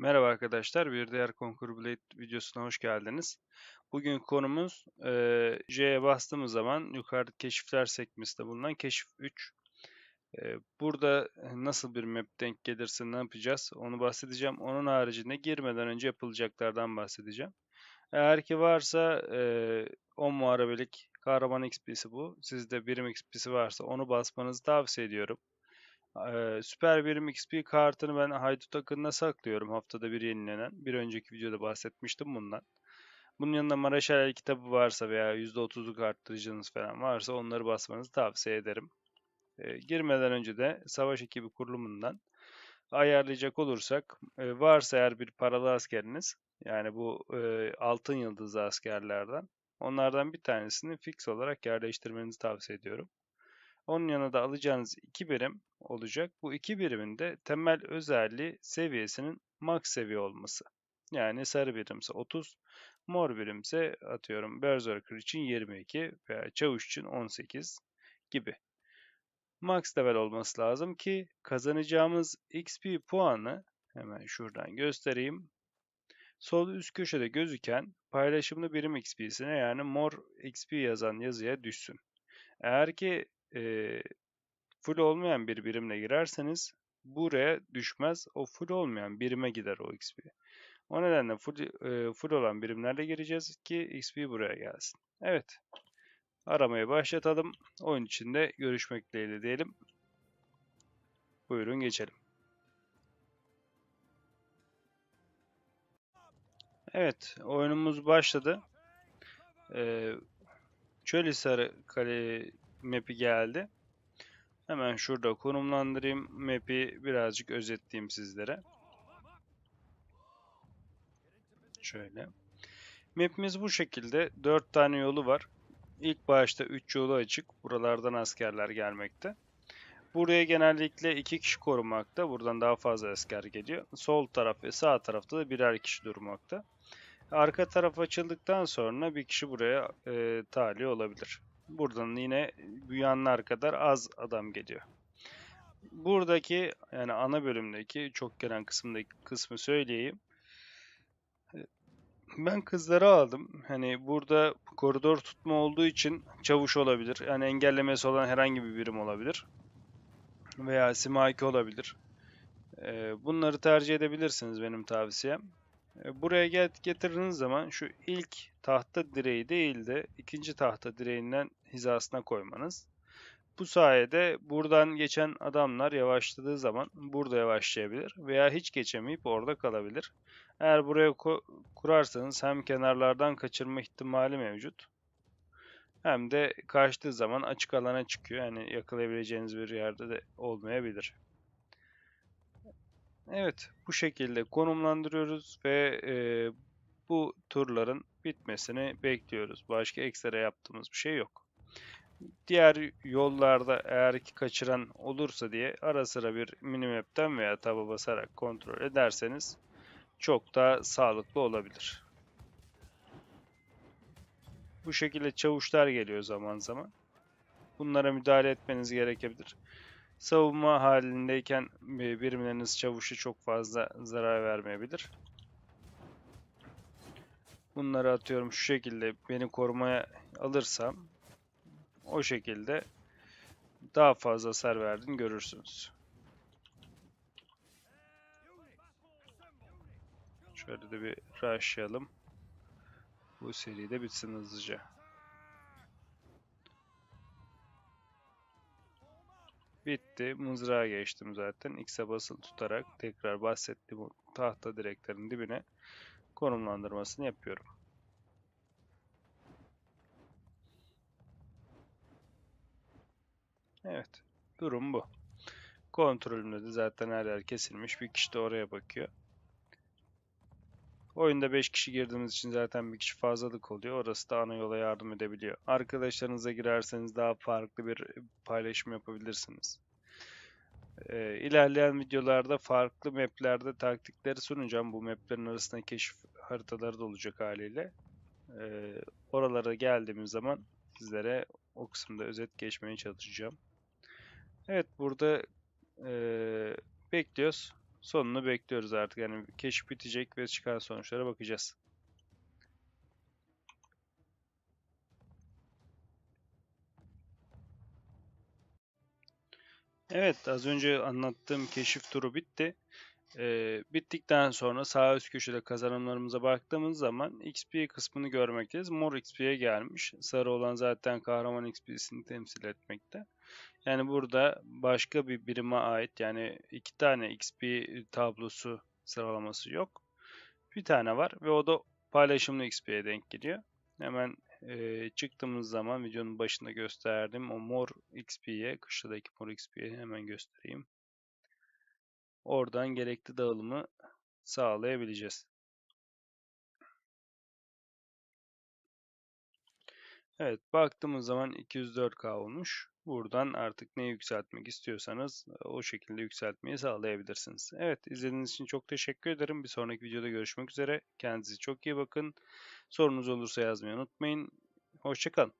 Merhaba arkadaşlar, bir diğer Conquer Blade videosuna hoş geldiniz. Bugün konumuz e, J'ye bastığımız zaman yukarıda keşifler sekmesinde bulunan keşif 3. E, burada nasıl bir map denk gelirse ne yapacağız onu bahsedeceğim. Onun haricinde girmeden önce yapılacaklardan bahsedeceğim. Eğer ki varsa e, 10 muharebelik kahraman XP'si bu. Sizde birim XP'si varsa onu basmanızı tavsiye ediyorum süper Birim XP kartını ben haydut akınına saklıyorum haftada bir yenilenen. Bir önceki videoda bahsetmiştim bundan. Bunun yanında Maraşel kitabı varsa veya %30'luk arttırıcınız falan varsa onları basmanızı tavsiye ederim. girmeden önce de savaş ekibi kurulumundan ayarlayacak olursak varsa eğer bir paralı askeriniz yani bu altın yıldızlı askerlerden onlardan bir tanesini fix olarak yerleştirmenizi tavsiye ediyorum. Onun yanına da alacağınız 2 birim olacak. Bu 2 birimin de temel özelliği seviyesinin max seviye olması. Yani sarı birimse 30, mor birimse atıyorum Berserker için 22 veya Çavuş için 18 gibi. Max level olması lazım ki kazanacağımız XP puanı hemen şuradan göstereyim. Sol üst köşede gözüken paylaşımlı birim XP'sine yani mor XP yazan yazıya düşsün. Eğer ki e, full olmayan bir birimle girerseniz buraya düşmez. O full olmayan birime gider o XP. O nedenle full, e, full olan birimlerle gireceğiz ki XP buraya gelsin. Evet. Aramayı başlatalım. Oyun içinde görüşmek dileğiyle diyelim. Buyurun geçelim. Evet, oyunumuz başladı. Ee, Çölisar Kale map'i geldi. Hemen şurada konumlandırayım. Map'i birazcık özetleyeyim sizlere. Şöyle. Map'imiz bu şekilde. 4 tane yolu var. İlk başta 3 yolu açık. Buralardan askerler gelmekte. Buraya genellikle 2 kişi korumakta. Buradan daha fazla asker geliyor. Sol taraf ve sağ tarafta da birer kişi durmakta. Arka taraf açıldıktan sonra bir kişi buraya e, tali olabilir. Buradan yine Güyanlar kadar az adam geliyor. Buradaki yani ana bölümdeki çok gelen kısımdaki kısmı söyleyeyim. Ben kızları aldım. Hani burada koridor tutma olduğu için çavuş olabilir. Yani engellemesi olan herhangi bir birim olabilir. Veya simaki olabilir. Ee, bunları tercih edebilirsiniz benim tavsiyem. E, buraya gel getirdiğiniz zaman şu ilk tahta direği değil de ikinci tahta direğinden hizasına koymanız. Bu sayede buradan geçen adamlar yavaşladığı zaman burada yavaşlayabilir veya hiç geçemeyip orada kalabilir. Eğer buraya kurarsanız hem kenarlardan kaçırma ihtimali mevcut. Hem de kaçtığı zaman açık alana çıkıyor. Yani yakalayabileceğiniz bir yerde de olmayabilir. Evet bu şekilde konumlandırıyoruz ve e, bu turların bitmesini bekliyoruz. Başka ekstra yaptığımız bir şey yok. Diğer yollarda eğer ki kaçıran olursa diye ara sıra bir minimap'ten veya taba basarak kontrol ederseniz çok daha sağlıklı olabilir. Bu şekilde çavuşlar geliyor zaman zaman. Bunlara müdahale etmeniz gerekebilir savunma halindeyken e, birimleriniz çavuşu çok fazla zarar vermeyebilir. Bunları atıyorum şu şekilde beni korumaya alırsam o şekilde daha fazla hasar verdin görürsünüz. Şöyle de bir rushlayalım. Bu seri de bitsin hızlıca. Bitti. Mızrağa geçtim zaten. X'e basılı tutarak tekrar bahsettiğim tahta direklerin dibine konumlandırmasını yapıyorum. Evet. Durum bu. Kontrolümde de zaten her yer kesilmiş. Bir kişi de oraya bakıyor. Oyunda 5 kişi girdiğimiz için zaten bir kişi fazlalık oluyor. Orası da ana yola yardım edebiliyor. Arkadaşlarınıza girerseniz daha farklı bir paylaşım yapabilirsiniz. Ee, ilerleyen videolarda farklı maplerde taktikleri sunacağım. Bu maplerin arasında keşif haritaları da olacak haliyle. Ee, oralara geldiğimiz zaman sizlere o kısımda özet geçmeye çalışacağım. Evet burada e, bekliyoruz sonunu bekliyoruz artık. Yani keşif bitecek ve çıkan sonuçlara bakacağız. Evet az önce anlattığım keşif turu bitti. Ee, bittikten sonra sağ üst köşede kazanımlarımıza baktığımız zaman XP kısmını görmekteyiz. Mor XP'ye gelmiş. Sarı olan zaten kahraman XP'sini temsil etmekte. Yani burada başka bir birime ait yani iki tane XP tablosu sıralaması yok. Bir tane var ve o da paylaşımlı XP'ye denk geliyor. Hemen e, çıktığımız zaman videonun başında gösterdim. O mor XP'ye, kışladaki mor XP'ye hemen göstereyim. Oradan gerekli dağılımı sağlayabileceğiz. Evet baktığımız zaman 204K olmuş. Buradan artık ne yükseltmek istiyorsanız e, o şekilde yükseltmeyi sağlayabilirsiniz. Evet izlediğiniz için çok teşekkür ederim. Bir sonraki videoda görüşmek üzere. Kendinize çok iyi bakın. Sorunuz olursa yazmayı unutmayın. Hoşçakalın.